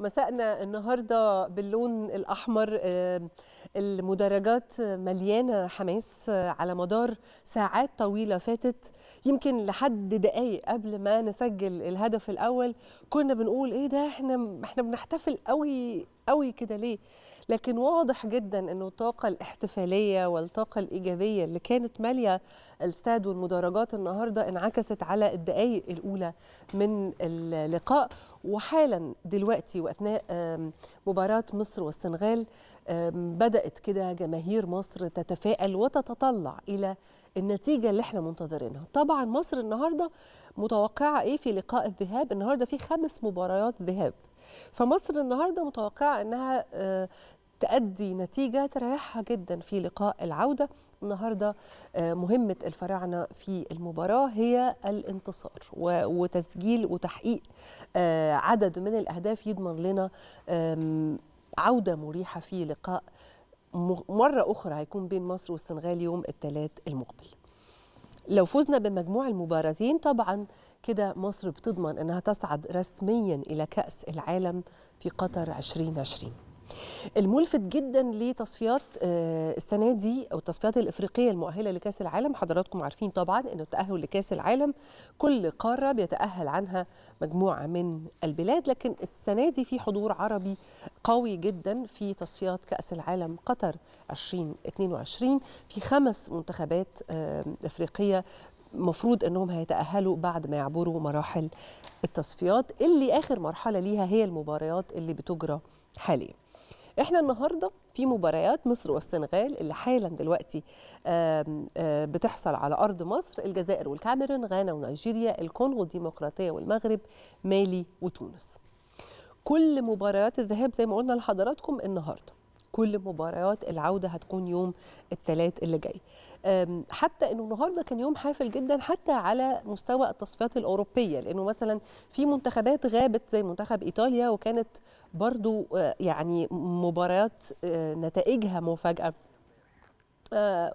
مساءنا النهارده باللون الاحمر آه، المدرجات مليانه حماس آه، على مدار ساعات طويله فاتت يمكن لحد دقائق قبل ما نسجل الهدف الاول كنا بنقول ايه ده احنا احنا بنحتفل قوي قوي كده ليه لكن واضح جدا انه الطاقه الاحتفاليه والطاقه الايجابيه اللي كانت ماليه الاستاد والمدرجات النهارده انعكست على الدقائق الاولى من اللقاء وحالا دلوقتي واثناء مباراه مصر والسنغال بدأت كده جماهير مصر تتفائل وتتطلع إلى النتيجة اللي احنا منتظرينها طبعا مصر النهاردة متوقعة إيه في لقاء الذهاب النهاردة في خمس مباريات ذهاب فمصر النهاردة متوقعة أنها تأدي نتيجة تريحها جدا في لقاء العودة النهاردة مهمة الفراعنة في المباراة هي الانتصار وتسجيل وتحقيق عدد من الأهداف يضمن لنا عودة مريحة في لقاء مرة أخرى هيكون بين مصر والسنغال يوم الثلاث المقبل لو فزنا بمجموع المباراتين طبعا كده مصر بتضمن أنها تصعد رسميا إلى كأس العالم في قطر 2020 الملفت جدا لتصفيات آه، السنه دي او التصفيات الافريقيه المؤهله لكاس العالم حضراتكم عارفين طبعا انه التاهل لكاس العالم كل قاره بيتاهل عنها مجموعه من البلاد لكن السنه دي في حضور عربي قوي جدا في تصفيات كاس العالم قطر 2022 في خمس منتخبات آه، افريقيه مفروض انهم هيتاهلوا بعد ما يعبروا مراحل التصفيات اللي اخر مرحله ليها هي المباريات اللي بتجرى حاليا احنا النهارده في مباريات مصر والسنغال اللي حالا دلوقتي بتحصل على ارض مصر الجزائر والكاميرون غانا ونيجيريا الكونغو الديمقراطيه والمغرب مالي وتونس كل مباريات الذهاب زي ما قلنا لحضراتكم النهارده كل مباريات العوده هتكون يوم الثلاث اللي جاي حتى انه النهارده كان يوم حافل جدا حتى على مستوى التصفيات الاوروبيه لانه مثلا في منتخبات غابت زي منتخب ايطاليا وكانت برضو آه، يعني مباريات آه، نتائجها مفاجاه آه،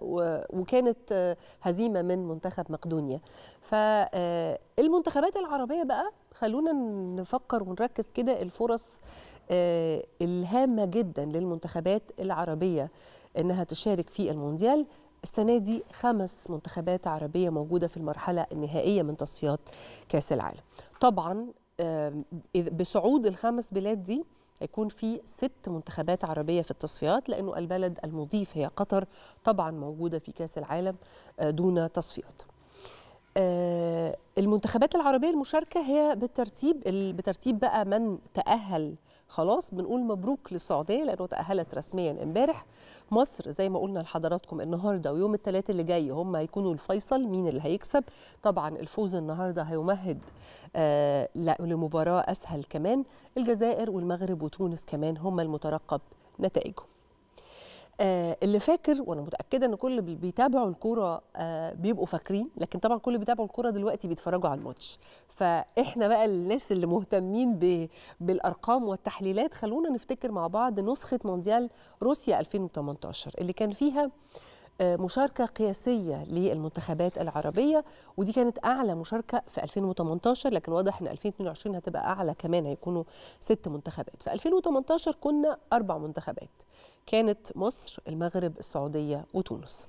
وكانت آه، هزيمه من منتخب مقدونيا فالمنتخبات آه، العربيه بقى خلونا نفكر ونركز كده الفرص الهامه جدا للمنتخبات العربيه انها تشارك في المونديال السنه دي خمس منتخبات عربيه موجوده في المرحله النهائيه من تصفيات كاس العالم طبعا بصعود الخمس بلاد دي هيكون في ست منتخبات عربيه في التصفيات لانه البلد المضيف هي قطر طبعا موجوده في كاس العالم آه، دون تصفيات آه، المنتخبات العربية المشاركة هي بالترتيب بترتيب بقى من تأهل خلاص بنقول مبروك للسعودية لأنه تأهلت رسميا امبارح مصر زي ما قلنا لحضراتكم النهاردة ويوم الثلاث اللي جاي هم هيكونوا الفيصل مين اللي هيكسب طبعا الفوز النهاردة هيمهد آه لمباراة أسهل كمان الجزائر والمغرب وتونس كمان هم المترقب نتائجهم آه، اللي فاكر وانا متاكده ان كل اللي بيتابعوا الكوره آه، بيبقوا فاكرين لكن طبعا كل اللي بيتابعوا الكوره دلوقتي بيتفرجوا على الماتش فاحنا بقى الناس اللي مهتمين بالارقام والتحليلات خلونا نفتكر مع بعض نسخه مونديال روسيا 2018 اللي كان فيها آه، مشاركة قياسية للمنتخبات العربية ودي كانت أعلى مشاركة في 2018 لكن واضح إن 2022 هتبقى أعلى كمان هيكونوا ست منتخبات في 2018 كنا أربع منتخبات كانت مصر المغرب السعودية وتونس